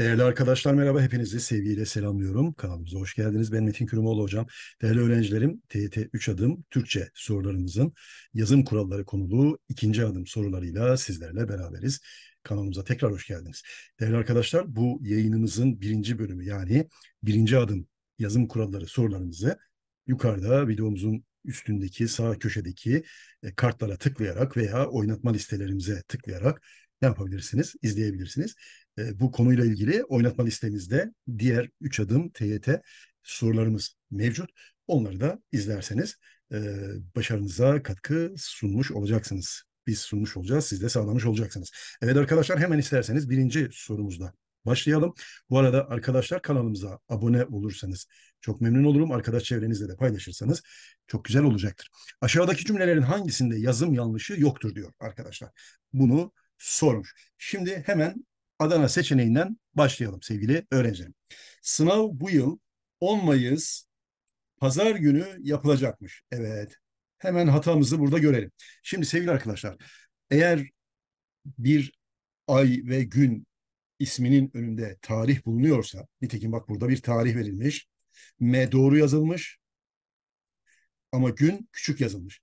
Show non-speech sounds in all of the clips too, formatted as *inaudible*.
Değerli arkadaşlar merhaba, hepinizi sevgiyle selamlıyorum. Kanalımıza hoş geldiniz. Ben Metin Kürümoğlu hocam. Değerli öğrencilerim, TYT 3 adım Türkçe sorularımızın yazım kuralları konulu ikinci adım sorularıyla sizlerle beraberiz. Kanalımıza tekrar hoş geldiniz. Değerli arkadaşlar, bu yayınımızın birinci bölümü yani birinci adım yazım kuralları sorularımızı yukarıda videomuzun üstündeki sağ köşedeki e, kartlara tıklayarak veya oynatma listelerimize tıklayarak ne yapabilirsiniz? İzleyebilirsiniz. E, bu konuyla ilgili oynatma listemizde diğer 3 adım TYT sorularımız mevcut. Onları da izlerseniz e, başarınıza katkı sunmuş olacaksınız. Biz sunmuş olacağız, siz de sağlamış olacaksınız. Evet arkadaşlar hemen isterseniz birinci sorumuzla başlayalım. Bu arada arkadaşlar kanalımıza abone olursanız çok memnun olurum. Arkadaş çevrenizle de paylaşırsanız çok güzel olacaktır. Aşağıdaki cümlelerin hangisinde yazım yanlışı yoktur diyor arkadaşlar. Bunu sormuş. Şimdi hemen Adana seçeneğinden başlayalım sevgili öğrencilerim. Sınav bu yıl 10 Mayıs pazar günü yapılacakmış. Evet. Hemen hatamızı burada görelim. Şimdi sevgili arkadaşlar, eğer bir ay ve gün isminin önünde tarih bulunuyorsa, nitekim bak burada bir tarih verilmiş. M doğru yazılmış ama gün küçük yazılmış.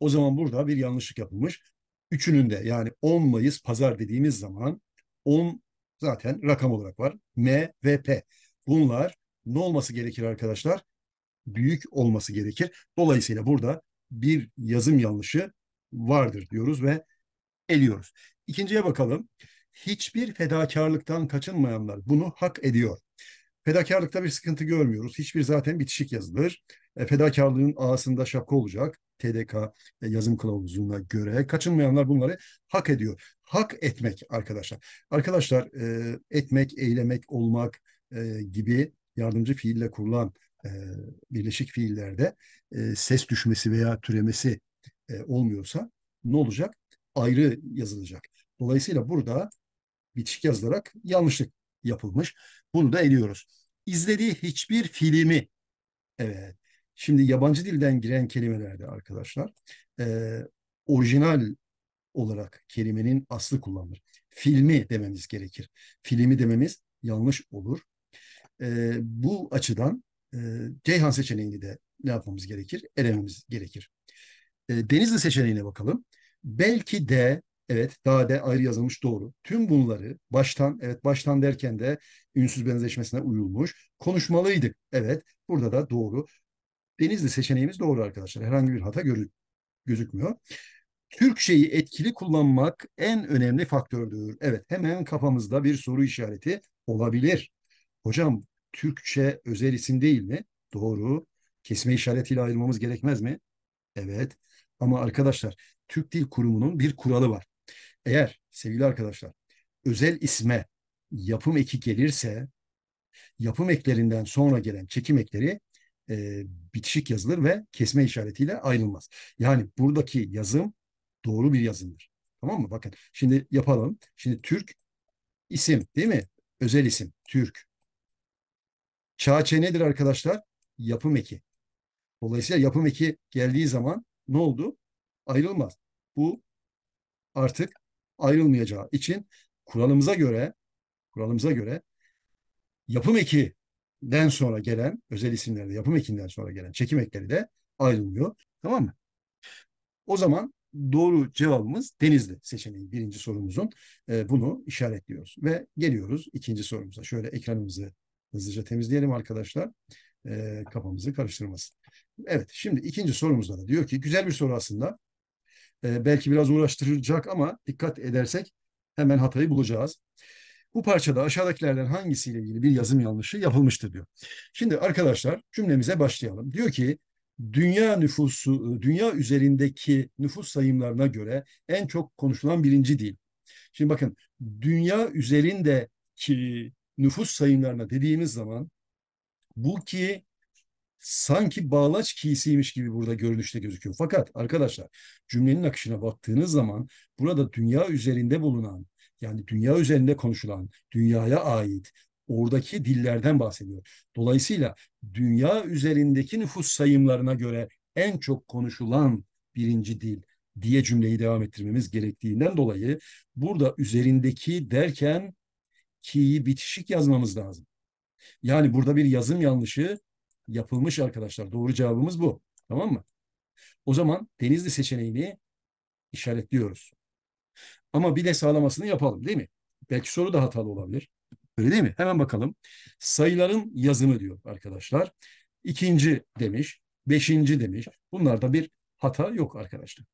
O zaman burada bir yanlışlık yapılmış. Üçünün de yani 10 Mayıs pazar dediğimiz zaman 10 zaten rakam olarak var. M ve P. Bunlar ne olması gerekir arkadaşlar? Büyük olması gerekir. Dolayısıyla burada bir yazım yanlışı vardır diyoruz ve eliyoruz. İkinciye bakalım. Hiçbir fedakarlıktan kaçınmayanlar bunu hak ediyor. Fedakarlıkta bir sıkıntı görmüyoruz. Hiçbir zaten bitişik yazılır. E, fedakarlığın ağasında şapka olacak. TDK e, yazım kılavuzuna göre kaçınmayanlar bunları hak ediyor. Hak etmek arkadaşlar. Arkadaşlar e, etmek, eylemek, olmak gibi yardımcı fiille kurulan birleşik fiillerde ses düşmesi veya türemesi olmuyorsa ne olacak? Ayrı yazılacak. Dolayısıyla burada bitişik yazılarak yanlışlık yapılmış. Bunu da eliyoruz. İzlediği hiçbir filmi evet Şimdi yabancı dilden giren kelimelerde arkadaşlar e, orijinal olarak kelimenin aslı kullanılır. Filmi dememiz gerekir. Filmi dememiz yanlış olur. E, bu açıdan e, Ceyhan seçeneğini de ne yapmamız gerekir? Elememiz gerekir. E, Denizli seçeneğine bakalım. Belki de Evet, daha de ayrı yazılmış doğru. Tüm bunları baştan, evet baştan derken de ünsüz benzeşmesine uyulmuş. Konuşmalıydık. Evet, burada da doğru. Denizli seçeneğimiz doğru arkadaşlar. Herhangi bir hata görü gözükmüyor. Türkçeyi etkili kullanmak en önemli faktördür. Evet hemen kafamızda bir soru işareti olabilir. Hocam Türkçe özel isim değil mi? Doğru. Kesme işaretiyle ayrılmamız gerekmez mi? Evet. Ama arkadaşlar Türk Dil Kurumu'nun bir kuralı var. Eğer sevgili arkadaşlar özel isme yapım eki gelirse yapım eklerinden sonra gelen çekim ekleri e, bitişik yazılır ve kesme işaretiyle ayrılmaz. Yani buradaki yazım doğru bir yazımdır. Tamam mı? Bakın şimdi yapalım. Şimdi Türk isim değil mi? Özel isim Türk. Çağçe nedir arkadaşlar? Yapım eki. Dolayısıyla yapım eki geldiği zaman ne oldu? Ayrılmaz. Bu artık ayrılmayacağı için kuralımıza göre kuralımıza göre yapım eki den sonra gelen özel isimlerde yapım ekinden sonra gelen çekim ekleri de ayrılmıyor. Tamam mı? O zaman doğru cevabımız Denizli seçeneği birinci sorumuzun. E, bunu işaretliyoruz. Ve geliyoruz ikinci sorumuza. Şöyle ekranımızı hızlıca temizleyelim arkadaşlar. E, kafamızı karıştırmasın. Evet şimdi ikinci sorumuzda da diyor ki güzel bir soru aslında. E, belki biraz uğraştıracak ama dikkat edersek hemen hatayı bulacağız. Bu parçada aşağıdakilerden hangisiyle ilgili bir yazım yanlışı yapılmıştır diyor. Şimdi arkadaşlar cümlemize başlayalım. Diyor ki dünya nüfusu, e, dünya üzerindeki nüfus sayımlarına göre en çok konuşulan birinci dil. Şimdi bakın dünya üzerindeki nüfus sayımlarına dediğimiz zaman bu ki sanki bağlaç kiysiymiş gibi burada görünüşte gözüküyor. Fakat arkadaşlar cümlenin akışına baktığınız zaman burada dünya üzerinde bulunan yani dünya üzerinde konuşulan, dünyaya ait oradaki dillerden bahsediyor. Dolayısıyla dünya üzerindeki nüfus sayımlarına göre en çok konuşulan birinci dil diye cümleyi devam ettirmemiz gerektiğinden dolayı burada üzerindeki derken ki'yi bitişik yazmamız lazım. Yani burada bir yazım yanlışı yapılmış arkadaşlar. Doğru cevabımız bu. Tamam mı? O zaman Denizli seçeneğini işaretliyoruz. Ama bir de sağlamasını yapalım değil mi? Belki soru da hatalı olabilir. Öyle değil mi? Hemen bakalım. Sayıların yazımı diyor arkadaşlar. İkinci demiş, beşinci demiş. Bunlarda bir hata yok arkadaşlar.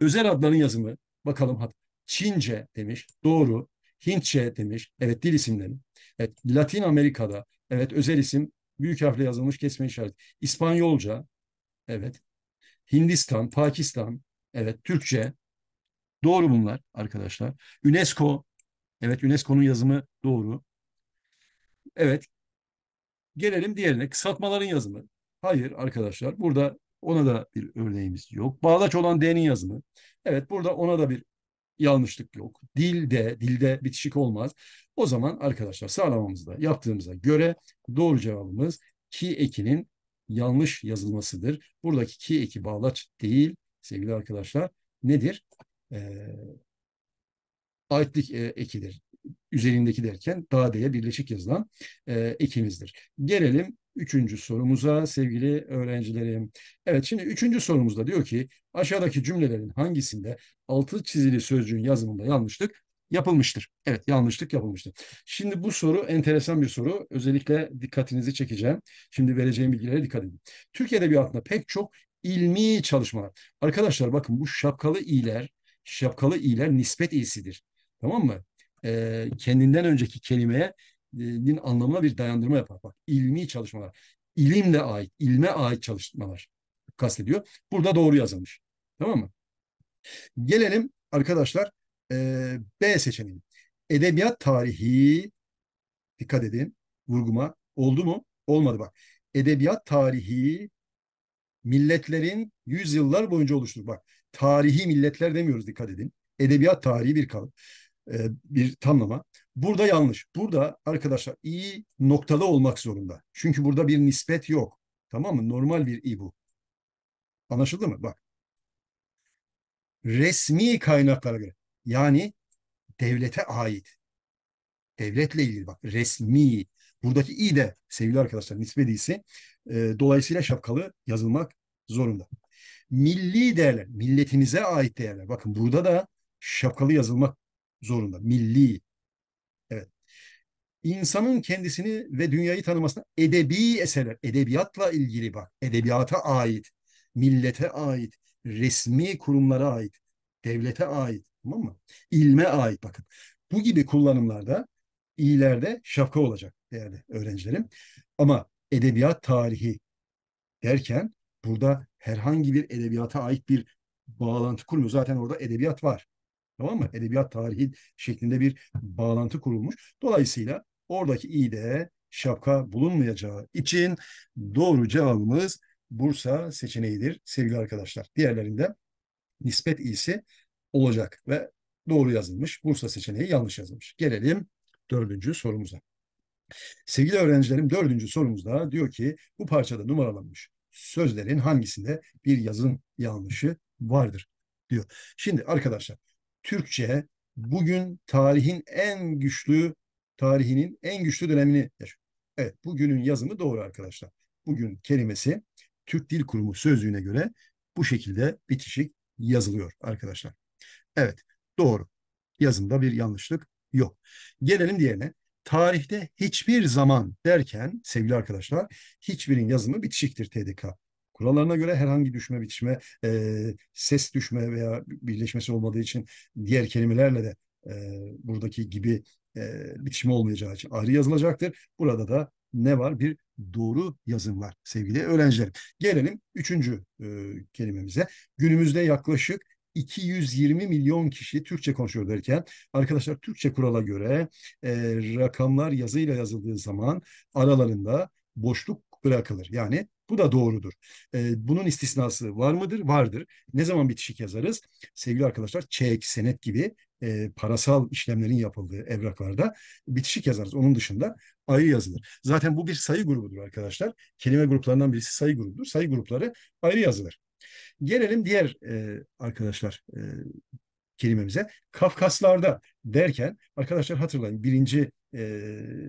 Özel adların yazımı bakalım hata. Çince demiş. Doğru. Hintçe demiş. Evet dil isimleri. Evet Latin Amerika'da evet özel isim büyük harfle yazılmış kesme işareti. İspanyolca evet. Hindistan, Pakistan, evet Türkçe, Doğru bunlar arkadaşlar. UNESCO, evet UNESCO'nun yazımı doğru. Evet, gelelim diğerine. Kısaltmaların yazımı. Hayır arkadaşlar, burada ona da bir örneğimiz yok. Bağlaç olan D'nin yazımı. Evet, burada ona da bir yanlışlık yok. Dilde, dilde bitişik olmaz. O zaman arkadaşlar sağlamamızda yaptığımıza göre doğru cevabımız ki ekinin yanlış yazılmasıdır. Buradaki ki eki bağlaç değil sevgili arkadaşlar. Nedir? e, aitlik e, ekidir. Üzerindeki derken dadeye birleşik yazılan e, ekimizdir. Gelelim üçüncü sorumuza sevgili öğrencilerim. Evet şimdi üçüncü sorumuzda diyor ki aşağıdaki cümlelerin hangisinde altı çizili sözcüğün yazımında yanlışlık yapılmıştır. Evet yanlışlık yapılmıştır. Şimdi bu soru enteresan bir soru. Özellikle dikkatinizi çekeceğim. Şimdi vereceğim bilgilere dikkat edin. Türk Edebiyatı'nda pek çok ilmi çalışmalar. Arkadaşlar bakın bu şapkalı iler şapkalı iyiler nispet iyisidir. Tamam mı? E, kendinden önceki kelimeye din anlamına bir dayandırma yapar. Bak ilmi çalışmalar. İlimle ait, ilme ait çalışmalar kastediyor. Burada doğru yazılmış. Tamam mı? Gelelim arkadaşlar e, B seçeneği. Edebiyat tarihi dikkat edin vurguma oldu mu? Olmadı bak. Edebiyat tarihi milletlerin yüzyıllar boyunca oluşturur. Bak Tarihi milletler demiyoruz dikkat edin. Edebiyat tarihi bir kalıp, e, bir tamlama. Burada yanlış. Burada arkadaşlar iyi noktalı olmak zorunda. Çünkü burada bir nispet yok. Tamam mı? Normal bir i bu. Anlaşıldı mı? Bak. Resmi kaynaklara göre. Yani devlete ait. Devletle ilgili bak. Resmi. Buradaki i de sevgili arkadaşlar nispet iyisi. E, dolayısıyla şapkalı yazılmak zorunda milli değerler, milletinize ait değerler. Bakın burada da şapkalı yazılmak zorunda. Milli. Evet. İnsanın kendisini ve dünyayı tanımasına edebi eserler, edebiyatla ilgili bak, edebiyata ait, millete ait, resmi kurumlara ait, devlete ait, tamam mı? İlme ait bakın. Bu gibi kullanımlarda iyilerde şapka olacak değerli öğrencilerim. Ama edebiyat tarihi derken Burada herhangi bir edebiyata ait bir bağlantı kurmuyor. Zaten orada edebiyat var. Tamam mı? Edebiyat tarihi şeklinde bir bağlantı kurulmuş. Dolayısıyla oradaki i de şapka bulunmayacağı için doğru cevabımız Bursa seçeneğidir sevgili arkadaşlar. Diğerlerinde nispet iyisi olacak ve doğru yazılmış. Bursa seçeneği yanlış yazılmış. Gelelim dördüncü sorumuza. Sevgili öğrencilerim dördüncü sorumuzda diyor ki bu parçada numaralanmış sözlerin hangisinde bir yazım yanlışı vardır diyor. Şimdi arkadaşlar Türkçe bugün tarihin en güçlü tarihinin en güçlü dönemini yaşıyor. Evet bugünün yazımı doğru arkadaşlar. Bugün kelimesi Türk Dil Kurumu sözlüğüne göre bu şekilde bitişik yazılıyor arkadaşlar. Evet doğru. Yazımda bir yanlışlık yok. Gelelim diğerine. Tarihte hiçbir zaman derken sevgili arkadaşlar hiçbirin yazımı bitişiktir TDK. Kurallarına göre herhangi düşme, bitişme, e, ses düşme veya birleşmesi olmadığı için diğer kelimelerle de e, buradaki gibi e, bitişme olmayacağı için ayrı yazılacaktır. Burada da ne var? Bir doğru yazım var sevgili öğrencilerim. Gelelim üçüncü e, kelimemize. Günümüzde yaklaşık 220 milyon kişi Türkçe konuşuyor derken arkadaşlar Türkçe kurala göre e, rakamlar yazıyla yazıldığı zaman aralarında boşluk bırakılır. Yani bu da doğrudur. E, bunun istisnası var mıdır? Vardır. Ne zaman bitişik yazarız? Sevgili arkadaşlar çek, senet gibi e, parasal işlemlerin yapıldığı evraklarda bitişik yazarız. Onun dışında ayı yazılır. Zaten bu bir sayı grubudur arkadaşlar. Kelime gruplarından birisi sayı grubudur. Sayı grupları ayrı yazılır. Gelelim diğer e, arkadaşlar e, kelimemize. Kafkaslarda derken arkadaşlar hatırlayın birinci e,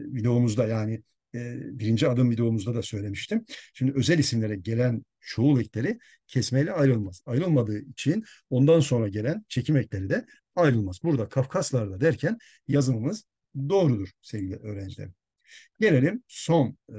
videomuzda yani e, birinci adım videomuzda da söylemiştim. Şimdi özel isimlere gelen çoğul ekleri kesmeyle ayrılmaz. Ayrılmadığı için ondan sonra gelen çekim ekleri de ayrılmaz. Burada Kafkaslarda derken yazımımız doğrudur sevgili öğrenciler. Gelelim son e,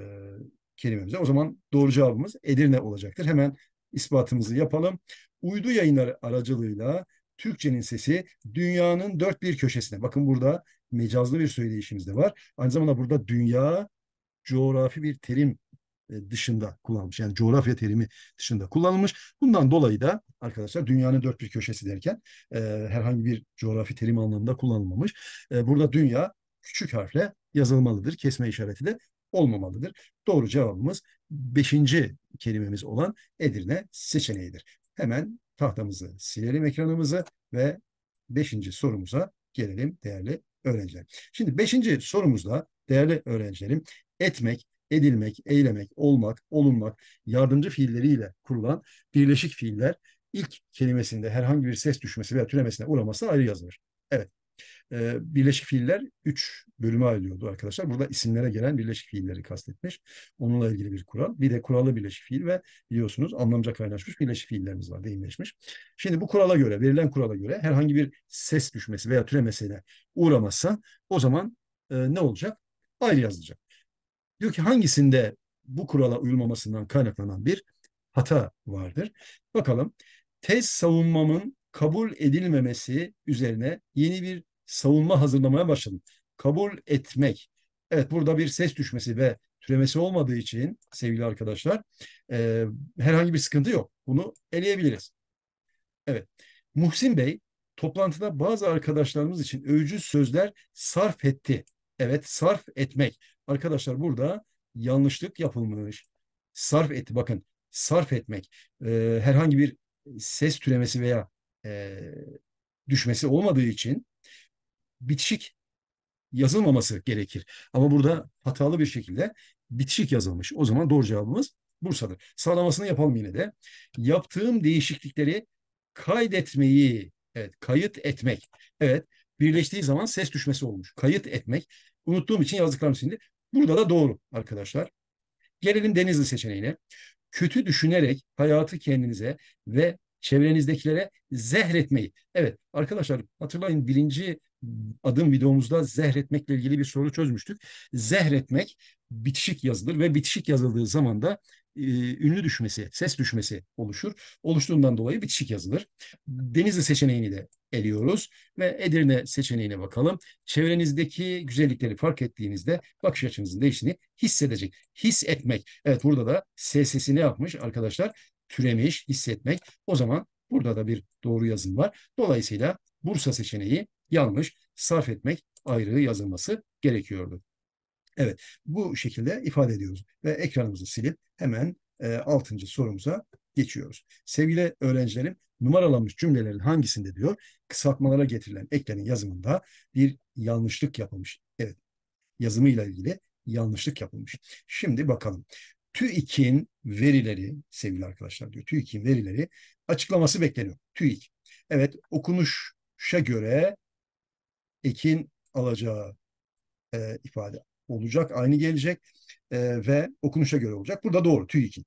kelimemize. O zaman doğru cevabımız Edirne olacaktır. Hemen ispatımızı yapalım. Uydu yayınları aracılığıyla Türkçenin sesi dünyanın dört bir köşesine. Bakın burada mecazlı bir söyleyişimiz de var. Aynı zamanda burada dünya coğrafi bir terim e, dışında kullanılmış. Yani coğrafya terimi dışında kullanılmış. Bundan dolayı da arkadaşlar dünyanın dört bir köşesi derken e, herhangi bir coğrafi terim anlamında kullanılmamış. E, burada dünya küçük harfle yazılmalıdır. Kesme işareti de olmamalıdır. Doğru cevabımız beşinci kelimemiz olan Edirne seçeneğidir. Hemen tahtamızı silelim ekranımızı ve beşinci sorumuza gelelim değerli öğrenciler. Şimdi beşinci sorumuzda değerli öğrencilerim etmek, edilmek, eylemek, olmak, olunmak yardımcı fiilleriyle kurulan birleşik fiiller ilk kelimesinde herhangi bir ses düşmesi veya türemesine uğraması ayrı yazılır. Evet e, birleşik fiiller 3 bölüme ayrılıyordu arkadaşlar. Burada isimlere gelen birleşik fiilleri kastetmiş. Onunla ilgili bir kural. Bir de kurallı birleşik fiil ve biliyorsunuz anlamca kaynaşmış birleşik fiillerimiz var, deyimleşmiş. Şimdi bu kurala göre, verilen kurala göre herhangi bir ses düşmesi veya türemesine uğramazsa o zaman e, ne olacak? Ayrı yazılacak. Diyor ki hangisinde bu kurala uyulmamasından kaynaklanan bir hata vardır. Bakalım tez savunmamın kabul edilmemesi üzerine yeni bir savunma hazırlamaya başladım. Kabul etmek. Evet burada bir ses düşmesi ve türemesi olmadığı için sevgili arkadaşlar e, herhangi bir sıkıntı yok. Bunu eleyebiliriz. Evet. Muhsin Bey toplantıda bazı arkadaşlarımız için övücü sözler sarf etti. Evet sarf etmek. Arkadaşlar burada yanlışlık yapılmış. Sarf etti bakın sarf etmek. E, herhangi bir ses türemesi veya e, düşmesi olmadığı için bitişik yazılmaması gerekir. Ama burada hatalı bir şekilde bitişik yazılmış. O zaman doğru cevabımız Bursa'dır. Sağlamasını yapalım yine de. Yaptığım değişiklikleri kaydetmeyi, evet kayıt etmek. Evet birleştiği zaman ses düşmesi olmuş. Kayıt etmek. Unuttuğum için yazdıklarım şimdi. Burada da doğru arkadaşlar. Gelelim Denizli seçeneğine. Kötü düşünerek hayatı kendinize ve çevrenizdekilere zehretmeyi. Evet arkadaşlar hatırlayın birinci adım videomuzda zehretmekle ilgili bir soru çözmüştük. Zehretmek bitişik yazılır ve bitişik yazıldığı zaman da e, ünlü düşmesi, ses düşmesi oluşur. Oluştuğundan dolayı bitişik yazılır. Denizli seçeneğini de eliyoruz ve Edirne seçeneğine bakalım. Çevrenizdeki güzellikleri fark ettiğinizde bakış açınızın değişini hissedecek. Hissetmek. Evet burada da sesini ne yapmış arkadaşlar? Türemiş, hissetmek. O zaman burada da bir doğru yazım var. Dolayısıyla Bursa seçeneği yanlış sarf etmek ayrı yazılması gerekiyordu. Evet bu şekilde ifade ediyoruz ve ekranımızı silip hemen e, 6. sorumuza geçiyoruz. Sevgili öğrencilerim numaralanmış cümlelerin hangisinde diyor kısaltmalara getirilen eklenin yazımında bir yanlışlık yapılmış. Evet yazımıyla ilgili yanlışlık yapılmış. Şimdi bakalım. TÜİK'in verileri sevgili arkadaşlar diyor. TÜİK'in verileri açıklaması bekleniyor. TÜİK. Evet okunuşa göre ekin alacağı e, ifade olacak. Aynı gelecek e, ve okunuşa göre olacak. Burada doğru TÜİK'in.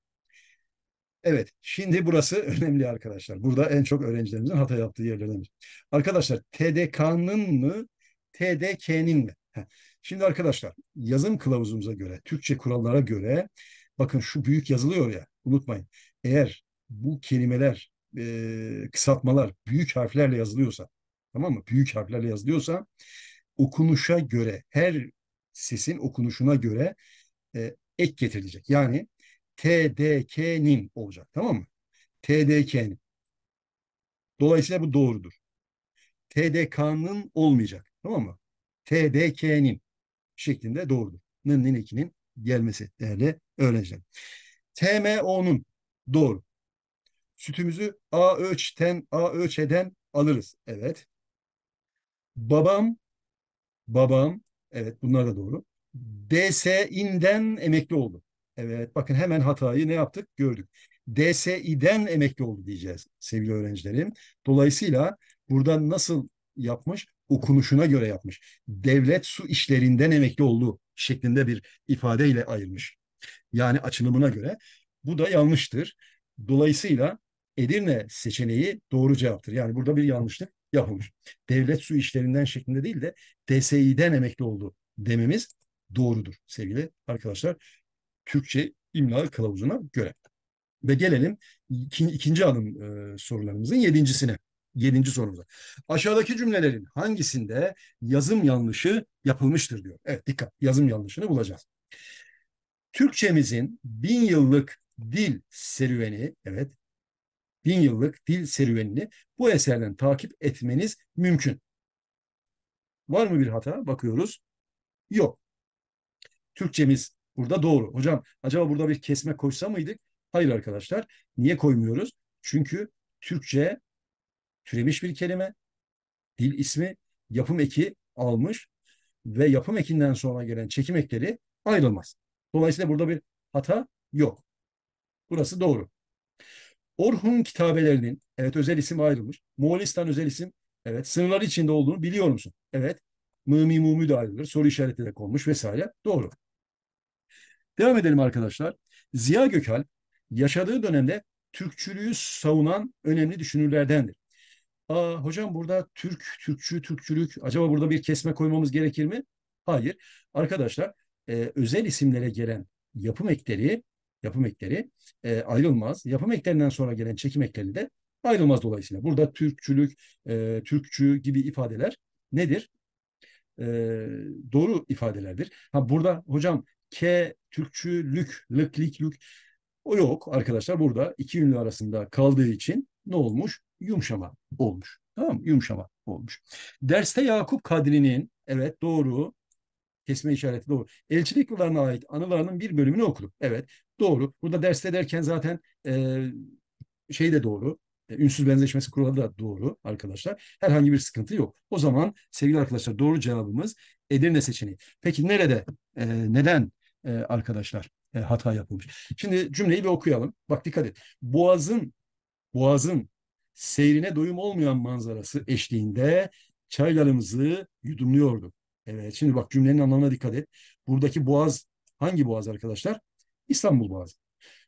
Evet, şimdi burası *laughs* önemli arkadaşlar. Burada en çok öğrencilerimizin hata yaptığı yerlerden biri. Arkadaşlar TDK'nın mı, TDK'nin mi? Şimdi arkadaşlar yazım kılavuzumuza göre, Türkçe kurallara göre bakın şu büyük yazılıyor ya unutmayın. Eğer bu kelimeler, e, kısaltmalar büyük harflerle yazılıyorsa tamam mı? Büyük harflerle yazılıyorsa okunuşa göre her sesin okunuşuna göre e, ek getirilecek. Yani TDK'nin olacak tamam mı? TDK'nin. Dolayısıyla bu doğrudur. TDK'nın olmayacak tamam mı? TDK'nin şeklinde doğrudur. Nın ekinin gelmesi değerli öğrenciler. TMO'nun doğru. Sütümüzü A ölçten A ölçeden alırız. Evet. Babam, babam, evet bunlar da doğru. inden emekli oldu. Evet bakın hemen hatayı ne yaptık gördük. DSİ'den emekli oldu diyeceğiz sevgili öğrencilerim. Dolayısıyla burada nasıl yapmış? Okunuşuna göre yapmış. Devlet su işlerinden emekli oldu şeklinde bir ifadeyle ayırmış. Yani açılımına göre. Bu da yanlıştır. Dolayısıyla Edirne seçeneği doğru cevaptır. Yani burada bir yanlışlık yapılmış. Devlet su işlerinden şeklinde değil de DSİ'den emekli oldu dememiz doğrudur sevgili arkadaşlar. Türkçe imla kılavuzuna göre. Ve gelelim ikinci, adım e, sorularımızın yedincisine. Yedinci sorumuza. Aşağıdaki cümlelerin hangisinde yazım yanlışı yapılmıştır diyor. Evet dikkat yazım yanlışını bulacağız. Türkçemizin bin yıllık dil serüveni, evet bin yıllık dil serüvenini bu eserden takip etmeniz mümkün. Var mı bir hata? Bakıyoruz. Yok. Türkçemiz burada doğru. Hocam acaba burada bir kesme koysa mıydık? Hayır arkadaşlar. Niye koymuyoruz? Çünkü Türkçe türemiş bir kelime. Dil ismi yapım eki almış ve yapım ekinden sonra gelen çekim ekleri ayrılmaz. Dolayısıyla burada bir hata yok. Burası doğru. Orhun kitabelerinin, evet özel isim ayrılmış. Moğolistan özel isim, evet sınırlar içinde olduğunu biliyor musun? Evet. Mımi mumi de ayrılır. Soru işareti de konmuş vesaire. Doğru. Devam edelim arkadaşlar. Ziya Gökalp yaşadığı dönemde Türkçülüğü savunan önemli düşünürlerdendir. Aa, hocam burada Türk, Türkçü, Türkçülük acaba burada bir kesme koymamız gerekir mi? Hayır. Arkadaşlar e, özel isimlere gelen yapım ekleri yapım ekleri e, ayrılmaz. Yapım eklerinden sonra gelen çekim ekleri de ayrılmaz dolayısıyla. Burada Türkçülük, e, Türkçü gibi ifadeler nedir? E, doğru ifadelerdir. Ha burada hocam K, Türkçülük, lık, lik, lük o yok arkadaşlar. Burada iki ünlü arasında kaldığı için ne olmuş? Yumuşama olmuş. Tamam mı? Yumuşama olmuş. Derste Yakup Kadri'nin evet doğru kesme işareti doğru. Elçilik yıllarına ait anılarının bir bölümünü okuduk. Evet doğru. Burada derste derken zaten e, şey de doğru. E, ünsüz benzeşmesi kuralı da doğru arkadaşlar. Herhangi bir sıkıntı yok. O zaman sevgili arkadaşlar doğru cevabımız Edirne seçeneği. Peki nerede? E, neden e, arkadaşlar e, hata yapılmış? Şimdi cümleyi bir okuyalım. Bak dikkat et. Boğazın Boğaz'ın seyrine doyum olmayan manzarası eşliğinde çaylarımızı yudumluyorduk. Evet şimdi bak cümlenin anlamına dikkat et. Buradaki boğaz hangi boğaz arkadaşlar? İstanbul Boğazı.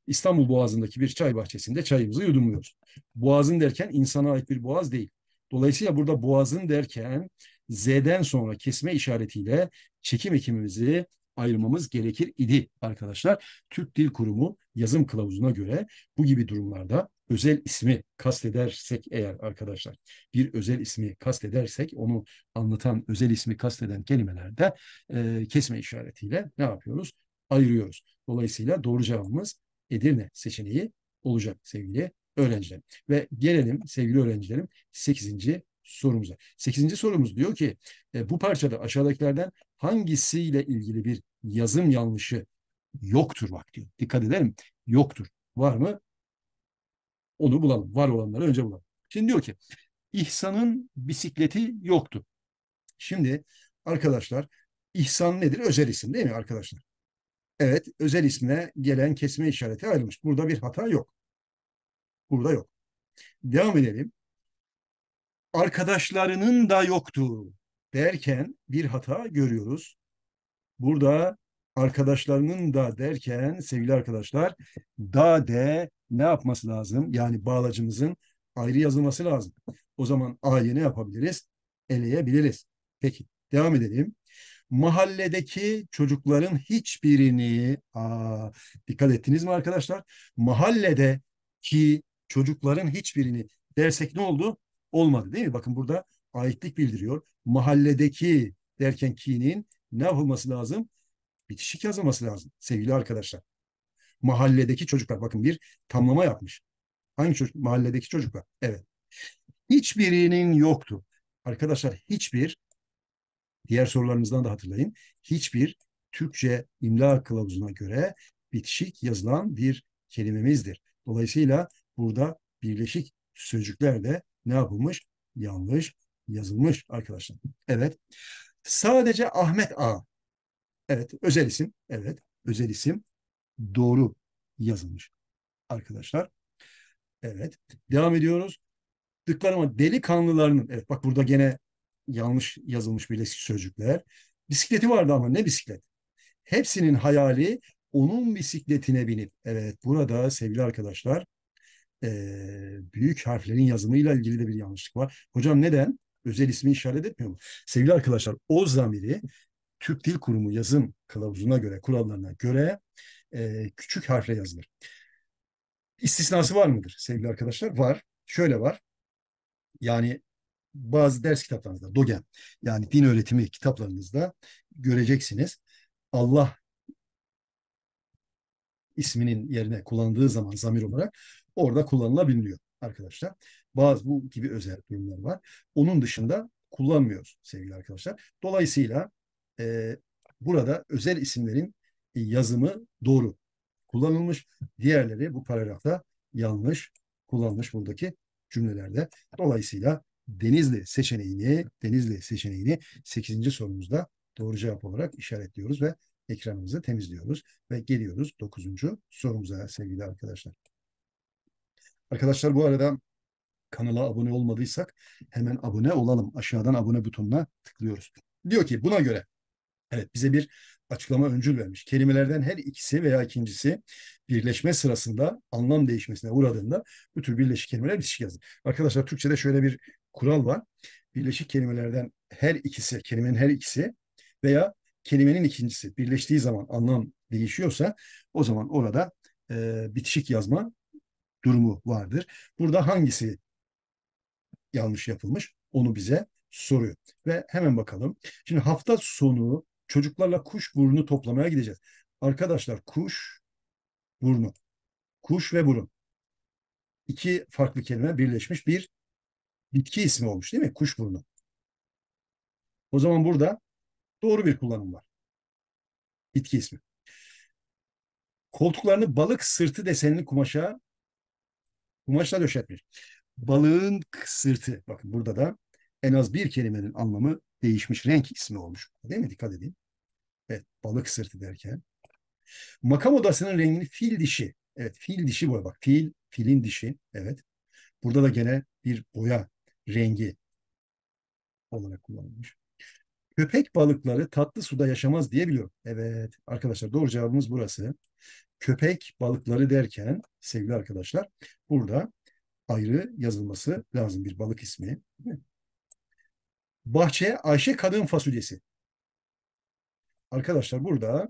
İstanbul Boğazı'ndaki bir çay bahçesinde çayımızı yudumluyoruz. Boğazın derken insana ait bir boğaz değil. Dolayısıyla burada boğazın derken Z'den sonra kesme işaretiyle çekim ekimimizi ayırmamız gerekir idi arkadaşlar. Türk Dil Kurumu yazım kılavuzuna göre bu gibi durumlarda özel ismi kastedersek eğer arkadaşlar bir özel ismi kastedersek onu anlatan özel ismi kasteden kelimelerde e, kesme işaretiyle ne yapıyoruz? Ayırıyoruz. Dolayısıyla doğru cevabımız Edirne seçeneği olacak sevgili öğrenciler Ve gelelim sevgili öğrencilerim 8. sorumuza. 8. sorumuz diyor ki e, bu parçada aşağıdakilerden hangisiyle ilgili bir yazım yanlışı yoktur bak diyor. Dikkat edelim yoktur. Var mı? Onu bulalım. Var olanları önce bulalım. Şimdi diyor ki İhsan'ın bisikleti yoktu. Şimdi arkadaşlar İhsan nedir? Özel isim değil mi arkadaşlar? Evet özel ismine gelen kesme işareti ayrılmış. Burada bir hata yok. Burada yok. Devam edelim. Arkadaşlarının da yoktu derken bir hata görüyoruz. Burada arkadaşlarının da derken sevgili arkadaşlar da de ne yapması lazım? Yani bağlacımızın ayrı yazılması lazım. O zaman A'yı ne yapabiliriz? Eleyebiliriz. Peki devam edelim. Mahalledeki çocukların hiçbirini aa, dikkat ettiniz mi arkadaşlar? Mahalledeki çocukların hiçbirini dersek ne oldu? Olmadı değil mi? Bakın burada aitlik bildiriyor. Mahalledeki derken ki'nin ne yapılması lazım? Bitişik yazılması lazım sevgili arkadaşlar mahalledeki çocuklar. Bakın bir tamlama yapmış. Hangi çocuk? Mahalledeki çocuklar. Evet. Hiçbirinin yoktu. Arkadaşlar hiçbir diğer sorularınızdan da hatırlayın. Hiçbir Türkçe imla kılavuzuna göre bitişik yazılan bir kelimemizdir. Dolayısıyla burada birleşik sözcükler de ne yapılmış? Yanlış yazılmış arkadaşlar. Evet. Sadece Ahmet A. Evet, özel isim. Evet, özel isim doğru yazılmış arkadaşlar. Evet. Devam ediyoruz. Dıklarıma delikanlılarının, evet bak burada gene yanlış yazılmış birleşik sözcükler. Bisikleti vardı ama ne bisiklet? Hepsinin hayali onun bisikletine binip, evet burada sevgili arkadaşlar büyük harflerin yazımıyla ilgili de bir yanlışlık var. Hocam neden? Özel ismi işaret etmiyor mu? Sevgili arkadaşlar o zamiri Türk Dil Kurumu yazım kılavuzuna göre, kurallarına göre e, küçük harfle yazılır. İstisnası var mıdır sevgili arkadaşlar? Var. Şöyle var. Yani bazı ders kitaplarınızda, dogen yani din öğretimi kitaplarınızda göreceksiniz. Allah isminin yerine kullanıldığı zaman zamir olarak orada kullanılabiliyor arkadaşlar. Bazı bu gibi özel durumlar var. Onun dışında kullanmıyoruz sevgili arkadaşlar. Dolayısıyla e, burada özel isimlerin yazımı doğru kullanılmış. Diğerleri bu paragrafta yanlış kullanılmış buradaki cümlelerde. Dolayısıyla Denizli seçeneğini, Denizli seçeneğini 8. sorumuzda doğru cevap olarak işaretliyoruz ve ekranımızı temizliyoruz ve geliyoruz 9. sorumuza sevgili arkadaşlar. Arkadaşlar bu arada kanala abone olmadıysak hemen abone olalım. Aşağıdan abone butonuna tıklıyoruz. Diyor ki buna göre Evet bize bir açıklama öncül vermiş. Kelimelerden her ikisi veya ikincisi birleşme sırasında anlam değişmesine uğradığında bu tür birleşik kelimeler bitişik yazılır. Arkadaşlar Türkçe'de şöyle bir kural var. Birleşik kelimelerden her ikisi, kelimenin her ikisi veya kelimenin ikincisi birleştiği zaman anlam değişiyorsa o zaman orada e, bitişik yazma durumu vardır. Burada hangisi yanlış yapılmış onu bize soruyor. Ve hemen bakalım. Şimdi hafta sonu Çocuklarla kuş burnu toplamaya gideceğiz. Arkadaşlar kuş burnu. Kuş ve burun. İki farklı kelime birleşmiş bir bitki ismi olmuş değil mi? Kuş burnu. O zaman burada doğru bir kullanım var. Bitki ismi. Koltuklarını balık sırtı desenli kumaşa kumaşla döşetmiş. Balığın sırtı. Bakın burada da en az bir kelimenin anlamı değişmiş renk ismi olmuş. Değil mi? Dikkat edin. Evet, balık sırtı derken. Makam odasının rengini fil dişi. Evet, fil dişi boya. Bak fil, filin dişi. Evet. Burada da gene bir boya rengi olarak kullanılmış. Köpek balıkları tatlı suda yaşamaz diye biliyorum. Evet arkadaşlar doğru cevabımız burası. Köpek balıkları derken sevgili arkadaşlar burada ayrı yazılması lazım bir balık ismi. Bahçeye Ayşe kadın fasulyesi. Arkadaşlar burada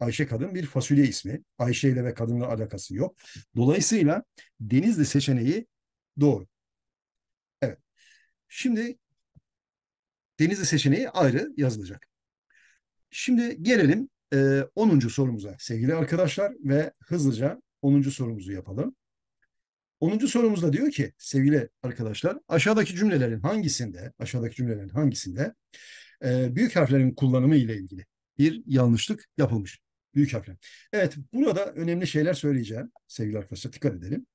Ayşe kadın bir fasulye ismi. Ayşe ile ve kadınla alakası yok. Dolayısıyla Denizli seçeneği doğru. Evet. Şimdi Denizli seçeneği ayrı yazılacak. Şimdi gelelim e, 10. sorumuza sevgili arkadaşlar ve hızlıca 10. sorumuzu yapalım. 10. sorumuzda diyor ki sevgili arkadaşlar aşağıdaki cümlelerin hangisinde aşağıdaki cümlelerin hangisinde e, büyük harflerin kullanımı ile ilgili bir yanlışlık yapılmış. Büyük harfle. Evet burada önemli şeyler söyleyeceğim sevgili arkadaşlar dikkat edelim.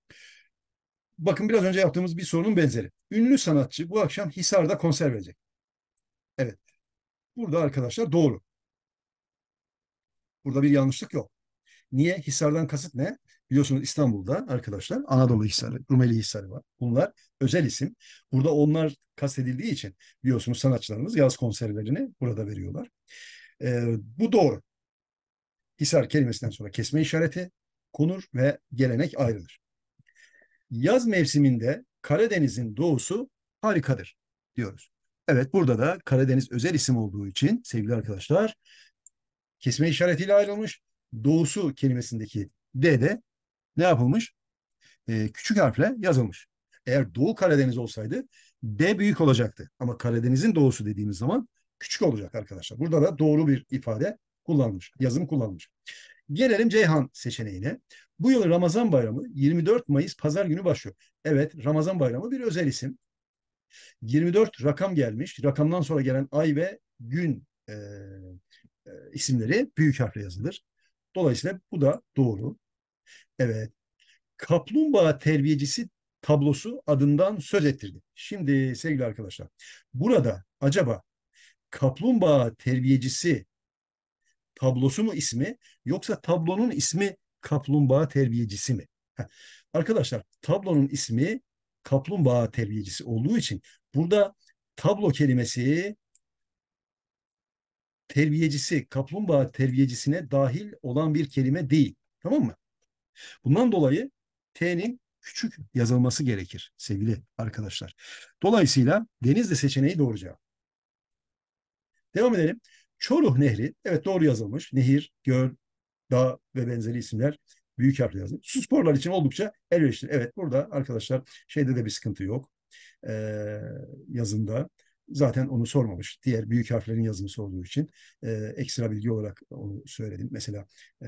Bakın biraz önce yaptığımız bir sorunun benzeri. Ünlü sanatçı bu akşam Hisar'da konser verecek. Evet. Burada arkadaşlar doğru. Burada bir yanlışlık yok. Niye? Hisar'dan kasıt ne? Biliyorsunuz İstanbul'da arkadaşlar Anadolu Hisarı, Rumeli Hisarı var. Bunlar özel isim. Burada onlar kastedildiği için biliyorsunuz sanatçılarımız yaz konserlerini burada veriyorlar. E, bu doğru. Hisar kelimesinden sonra kesme işareti konur ve gelenek ayrılır. Yaz mevsiminde Karadeniz'in doğusu harikadır diyoruz. Evet burada da Karadeniz özel isim olduğu için sevgili arkadaşlar kesme işaretiyle ayrılmış. Doğusu kelimesindeki D de ne yapılmış? Ee, küçük harfle yazılmış. Eğer Doğu Karadeniz olsaydı D büyük olacaktı. Ama Karadeniz'in doğusu dediğimiz zaman küçük olacak arkadaşlar. Burada da doğru bir ifade kullanmış, yazım kullanmış. Gelelim Ceyhan seçeneğine. Bu yıl Ramazan Bayramı 24 Mayıs Pazar günü başlıyor. Evet Ramazan Bayramı bir özel isim. 24 rakam gelmiş. Rakamdan sonra gelen ay ve gün e, e, isimleri büyük harfle yazılır. Dolayısıyla bu da doğru. Evet. Kaplumbağa terbiyecisi tablosu adından söz ettirdi. Şimdi sevgili arkadaşlar burada acaba kaplumbağa terbiyecisi tablosu mu ismi yoksa tablonun ismi kaplumbağa terbiyecisi mi? Arkadaşlar tablonun ismi kaplumbağa terbiyecisi olduğu için burada tablo kelimesi terbiyecisi, kaplumbağa terbiyecisine dahil olan bir kelime değil. Tamam mı? Bundan dolayı T'nin küçük yazılması gerekir sevgili arkadaşlar. Dolayısıyla deniz de seçeneği doğru cevap. Devam edelim. Çoruh Nehri, evet doğru yazılmış. Nehir, göl, dağ ve benzeri isimler büyük harfle yazılmış. Su sporlar için oldukça elverişli. Evet burada arkadaşlar şeyde de bir sıkıntı yok. Ee, yazında zaten onu sormamış. Diğer büyük harflerin yazımı sorduğu için e, ekstra bilgi olarak onu söyledim. Mesela e,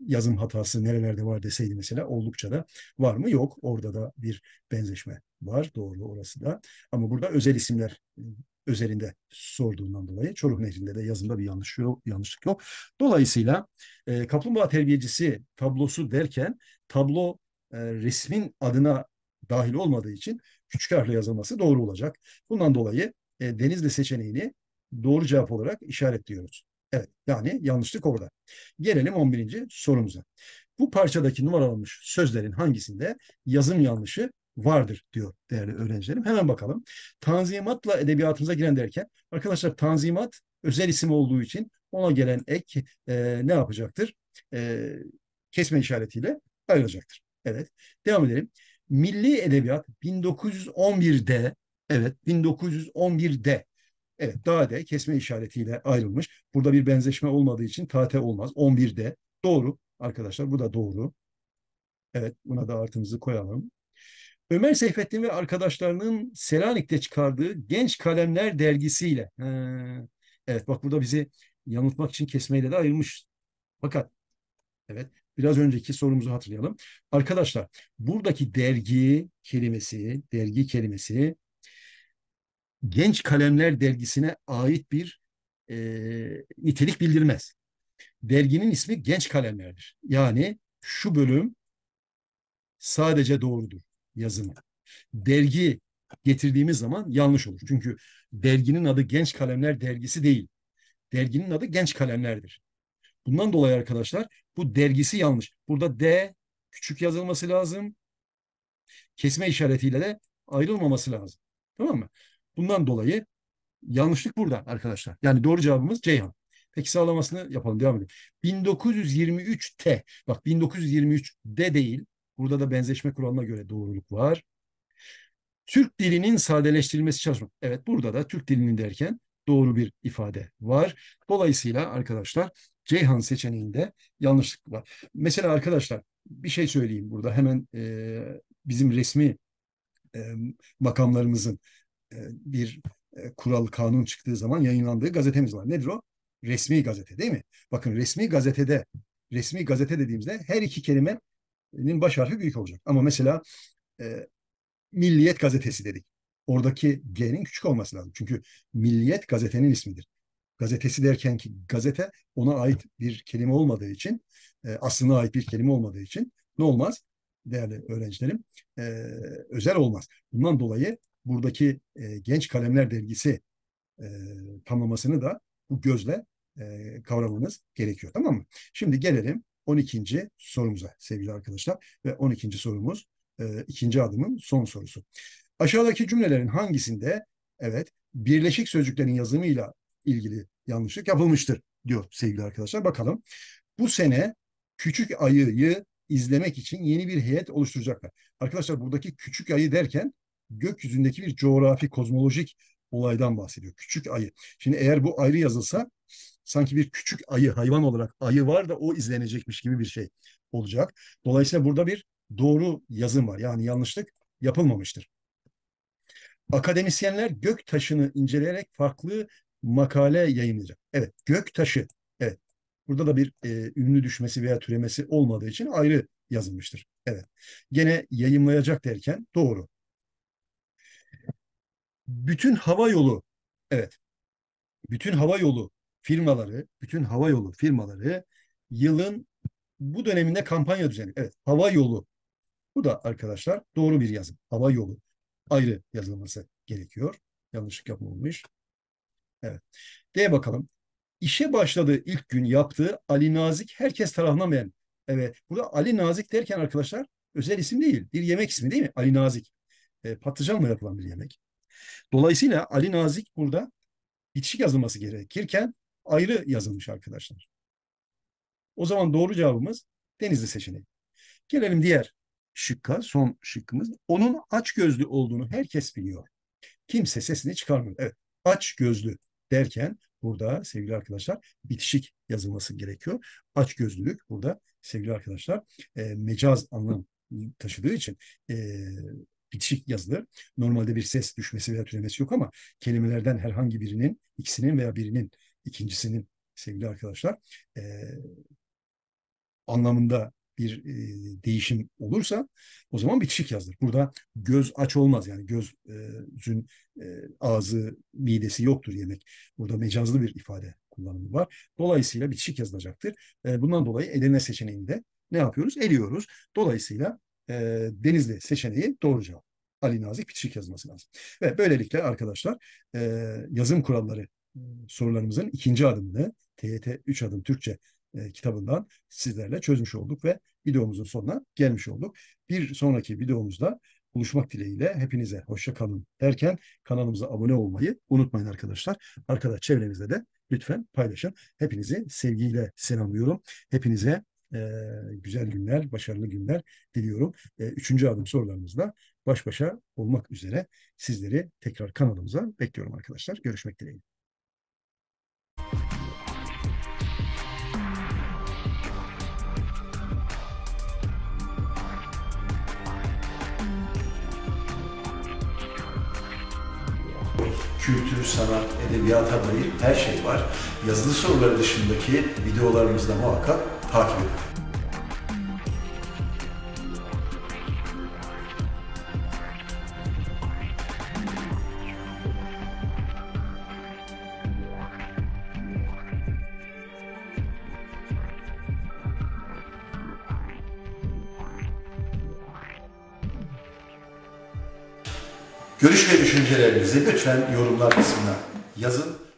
yazım hatası nerelerde var deseydi mesela oldukça da var mı? Yok. Orada da bir benzeşme var. Doğru orası da. Ama burada özel isimler özelinde sorduğundan dolayı Çoruh Nehri'nde de yazımda bir yanlış yok, yanlışlık yok. Dolayısıyla e, kaplumbağa terbiyecisi tablosu derken tablo e, resmin adına dahil olmadığı için küçük harfle yazılması doğru olacak. Bundan dolayı e, Denizli seçeneğini doğru cevap olarak işaretliyoruz. Evet yani yanlışlık orada. Gelelim 11. sorumuza. Bu parçadaki numaralanmış sözlerin hangisinde yazım yanlışı vardır diyor değerli öğrencilerim. Hemen bakalım. Tanzimatla edebiyatımıza giren derken arkadaşlar tanzimat özel isim olduğu için ona gelen ek e, ne yapacaktır? E, kesme işaretiyle ayrılacaktır. Evet. Devam edelim. Milli Edebiyat 1911'de evet 1911'de evet daha de kesme işaretiyle ayrılmış. Burada bir benzeşme olmadığı için tate olmaz. 11'de doğru arkadaşlar bu da doğru. Evet buna da artımızı koyalım. Ömer Seyfettin ve arkadaşlarının Selanik'te çıkardığı Genç Kalemler dergisiyle. Ee, evet bak burada bizi yanıltmak için kesmeyle de ayrılmış. Fakat evet biraz önceki sorumuzu hatırlayalım. Arkadaşlar buradaki dergi kelimesi, dergi kelimesi Genç Kalemler dergisine ait bir e, nitelik bildirmez. Derginin ismi Genç Kalemler'dir. Yani şu bölüm sadece doğrudur yazımı. Dergi getirdiğimiz zaman yanlış olur. Çünkü derginin adı Genç Kalemler Dergisi değil. Derginin adı Genç Kalemler'dir. Bundan dolayı arkadaşlar bu dergisi yanlış. Burada D küçük yazılması lazım. Kesme işaretiyle de ayrılmaması lazım. Tamam mı? Bundan dolayı yanlışlık burada arkadaşlar. Yani doğru cevabımız Ceyhan. Peki sağlamasını yapalım devam edelim. 1923 T. Bak 1923 D değil. Burada da benzeşme kuralına göre doğruluk var. Türk dilinin sadeleştirilmesi çalışmak. Evet burada da Türk dilinin derken doğru bir ifade var. Dolayısıyla arkadaşlar Ceyhan seçeneğinde yanlışlık var. Mesela arkadaşlar bir şey söyleyeyim burada hemen e, bizim resmi e, makamlarımızın e, bir e, kural kanun çıktığı zaman yayınlandığı gazetemiz var. Nedir o? Resmi gazete değil mi? Bakın resmi gazetede resmi gazete dediğimizde her iki kelime baş harfi büyük olacak. Ama mesela e, Milliyet Gazetesi dedik. Oradaki G'nin küçük olması lazım. Çünkü Milliyet Gazetenin ismidir. Gazetesi derken ki gazete ona ait bir kelime olmadığı için, e, aslına ait bir kelime olmadığı için ne olmaz? Değerli öğrencilerim, e, özel olmaz. Bundan dolayı buradaki e, Genç Kalemler Dergisi e, tamlamasını da bu gözle e, kavramamız gerekiyor. Tamam mı? Şimdi gelelim 12. sorumuza sevgili arkadaşlar. Ve 12. sorumuz e, ikinci adımın son sorusu. Aşağıdaki cümlelerin hangisinde evet birleşik sözcüklerin yazımıyla ilgili yanlışlık yapılmıştır diyor sevgili arkadaşlar. Bakalım bu sene küçük ayıyı izlemek için yeni bir heyet oluşturacaklar. Arkadaşlar buradaki küçük ayı derken gökyüzündeki bir coğrafi kozmolojik olaydan bahsediyor. Küçük ayı. Şimdi eğer bu ayrı yazılsa sanki bir küçük ayı, hayvan olarak ayı var da o izlenecekmiş gibi bir şey olacak. Dolayısıyla burada bir doğru yazım var. Yani yanlışlık yapılmamıştır. Akademisyenler gök taşını inceleyerek farklı makale yayınlayacak. Evet, gök taşı. Evet. Burada da bir e, ünlü düşmesi veya türemesi olmadığı için ayrı yazılmıştır. Evet. Gene yayınlayacak derken doğru. Bütün hava yolu. Evet. Bütün hava yolu firmaları, bütün hava yolu firmaları yılın bu döneminde kampanya düzenliyor. Evet, hava yolu. Bu da arkadaşlar doğru bir yazım. Hava yolu ayrı yazılması gerekiyor. Yanlışlık yapılmış. Evet. D bakalım. İşe başladığı ilk gün yaptığı Ali Nazik herkes tarafından beğen. Evet. Burada Ali Nazik derken arkadaşlar özel isim değil. Bir yemek ismi değil mi? Ali Nazik. E, patlıcanla yapılan bir yemek. Dolayısıyla Ali Nazik burada bitişik yazılması gerekirken ayrı yazılmış arkadaşlar. O zaman doğru cevabımız Denizli seçeneği. Gelelim diğer şıkka, son şıkkımız. Onun aç gözlü olduğunu herkes biliyor. Kimse sesini çıkarmıyor. Evet, aç gözlü derken burada sevgili arkadaşlar bitişik yazılması gerekiyor. Aç gözlülük burada sevgili arkadaşlar e, mecaz anlam taşıdığı için e, bitişik yazılır. Normalde bir ses düşmesi veya türemesi yok ama kelimelerden herhangi birinin, ikisinin veya birinin ikincisinin sevgili arkadaşlar e, anlamında bir e, değişim olursa o zaman bitişik yazılır. Burada göz aç olmaz yani gözün e, e, ağzı midesi yoktur yemek. Burada mecazlı bir ifade kullanımı var. Dolayısıyla bitişik yazılacaktır. E, bundan dolayı elene seçeneğinde ne yapıyoruz? Eliyoruz. Dolayısıyla e, denizli seçeneği doğru cevap. Ali Nazik bitişik yazması lazım. Ve böylelikle arkadaşlar e, yazım kuralları Hmm, sorularımızın ikinci adımını TYT 3 adım Türkçe e, kitabından sizlerle çözmüş olduk ve videomuzun sonuna gelmiş olduk. Bir sonraki videomuzda buluşmak dileğiyle hepinize hoşça kalın derken kanalımıza abone olmayı unutmayın arkadaşlar. Arkadaş çevrenizde de lütfen paylaşın. Hepinizi sevgiyle selamlıyorum. Hepinize e, güzel günler, başarılı günler diliyorum. E, üçüncü adım sorularımızla baş başa olmak üzere sizleri tekrar kanalımıza bekliyorum arkadaşlar. Görüşmek dileğiyle. kültür, sanat, edebiyata dair her şey var. Yazılı soruları dışındaki videolarımızda muhakkak takip edin. Görüş ve düşüncelerinizi lütfen yorumlar kısmına yazın.